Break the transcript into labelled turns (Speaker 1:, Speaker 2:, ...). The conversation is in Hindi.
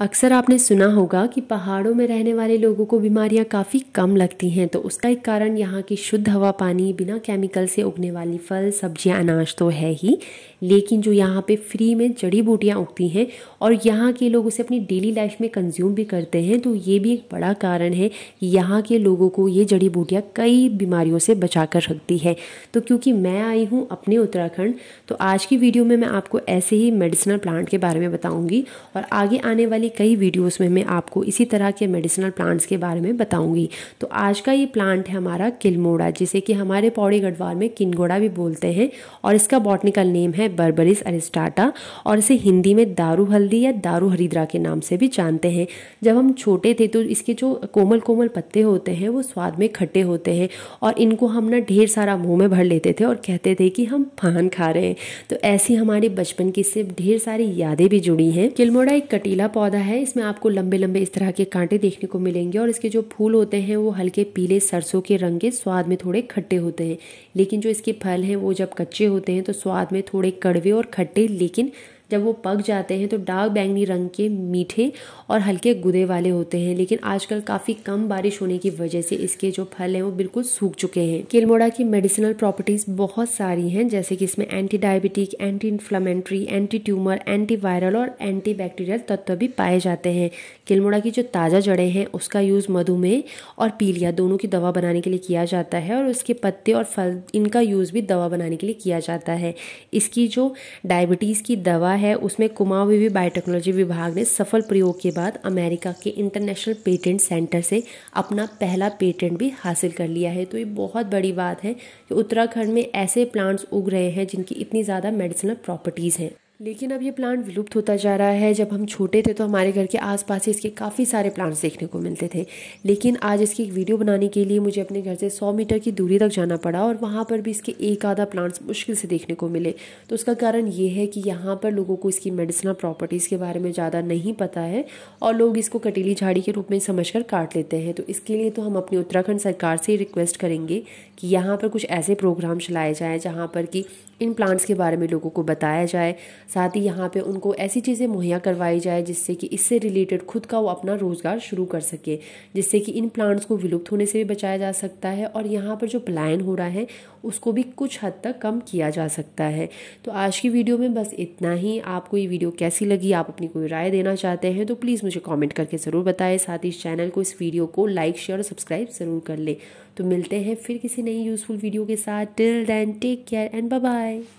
Speaker 1: अक्सर आपने सुना होगा कि पहाड़ों में रहने वाले लोगों को बीमारियां काफ़ी कम लगती हैं तो उसका एक कारण यहाँ की शुद्ध हवा पानी बिना केमिकल से उगने वाली फल सब्जियां अनाज तो है ही लेकिन जो यहाँ पे फ्री में जड़ी बूटियाँ उगती हैं और यहाँ के लोग उसे अपनी डेली लाइफ में कंज्यूम भी करते हैं तो ये भी एक बड़ा कारण है कि यहाँ के लोगों को ये जड़ी बूटियाँ कई बीमारियों से बचा कर रखती है तो क्योंकि मैं आई हूँ अपने उत्तराखंड तो आज की वीडियो में मैं आपको ऐसे ही मेडिसिनल प्लांट के बारे में बताऊँगी और आगे आने वाली वाली कई वीडियोस में मैं आपको इसी तरह के मेडिसिनल प्लांट्स के बारे में बताऊंगी तो आज का ये प्लांट है हमारा किलमोड़ा जिसे कि हमारे पौड़ी गढ़वाल में किनगोड़ा भी बोलते हैं और इसका बॉटनिकल नेम है बर्बरिस अरिस्टाटा और इसे हिंदी में दारू हल्दी या दारू हरिद्रा के नाम से भी जानते हैं जब हम छोटे थे तो इसके जो कोमल कोमल पत्ते होते हैं वो स्वाद में खट्टे होते हैं और इनको हम ना ढेर सारा मुँह में भर लेते थे और कहते थे कि हम फान खा रहे हैं तो ऐसी हमारे बचपन की सिर्फ ढेर सारी यादें भी जुड़ी हैं किलमोड़ा एक कटीला पौधा पौधा है इसमें आपको लंबे लंबे इस तरह के कांटे देखने को मिलेंगे और इसके जो फूल होते हैं वो हल्के पीले सरसों के रंग के स्वाद में थोड़े खट्टे होते हैं लेकिन जो इसके फल हैं वो जब कच्चे होते हैं तो स्वाद में थोड़े कड़वे और खट्टे लेकिन जब वो पक जाते हैं तो डार्क बैंगनी रंग के मीठे और हल्के गुदे वाले होते हैं लेकिन आजकल काफ़ी कम बारिश होने की वजह से इसके जो फल हैं वो बिल्कुल सूख चुके हैं केलमोड़ा की मेडिसिनल प्रॉपर्टीज़ बहुत सारी हैं जैसे कि इसमें anti diabetic anti inflammatory anti tumour anti viral और एंटी बैक्टीरियल तत्व भी पाए जाते हैं केलमोड़ा की जो ताज़ा जड़ें हैं उसका यूज़ मधुमेह और पीलिया दोनों की दवा बनाने के लिए किया जाता है और उसके पत्ते और फल इनका यूज़ भी दवा बनाने के लिए किया जाता है इसकी जो डायबिटीज़ की दवा है उसमें कुमाऊं बायोटेक्नोलॉजी विभाग ने सफल प्रयोग के बाद अमेरिका के इंटरनेशनल पेटेंट सेंटर से अपना पहला पेटेंट भी हासिल कर लिया है तो ये बहुत बड़ी बात है कि उत्तराखंड में ऐसे प्लांट्स उग रहे हैं जिनकी इतनी ज़्यादा मेडिसिनल प्रॉपर्टीज़ हैं लेकिन अब ये प्लांट विलुप्त होता जा रहा है जब हम छोटे थे तो हमारे घर के आसपास ही इसके काफ़ी सारे प्लांट्स देखने को मिलते थे लेकिन आज इसकी एक वीडियो बनाने के लिए मुझे अपने घर से 100 मीटर की दूरी तक जाना पड़ा और वहाँ पर भी इसके एक आधा प्लांट्स मुश्किल से देखने को मिले तो उसका कारण ये है कि यहाँ पर लोगों को इसकी मेडिसिनल प्रॉपर्टीज़ के बारे में ज़्यादा नहीं पता है और लोग इसको कटीली झाड़ी के रूप में समझ कर काट लेते हैं तो इसके लिए तो हम अपनी उत्तराखंड सरकार से रिक्वेस्ट करेंगे कि यहाँ पर कुछ ऐसे प्रोग्राम चलाए जाएँ जहाँ पर कि इन प्लांट्स के बारे में लोगों को बताया जाए साथ ही यहाँ पे उनको ऐसी चीज़ें मुहैया करवाई जाए जिससे कि इससे रिलेटेड खुद का वो अपना रोज़गार शुरू कर सके जिससे कि इन प्लांट्स को विलुप्त होने से भी बचाया जा सकता है और यहाँ पर जो पलायन हो रहा है उसको भी कुछ हद तक कम किया जा सकता है तो आज की वीडियो में बस इतना ही आपको ये वीडियो कैसी लगी आप अपनी कोई राय देना चाहते हैं तो प्लीज़ मुझे कॉमेंट करके ज़रूर बताएं साथ ही इस चैनल को इस वीडियो को लाइक शेयर और सब्सक्राइब ज़रूर कर लें तो मिलते हैं फिर किसी नई यूज़फुल वीडियो के साथ till then take care and bye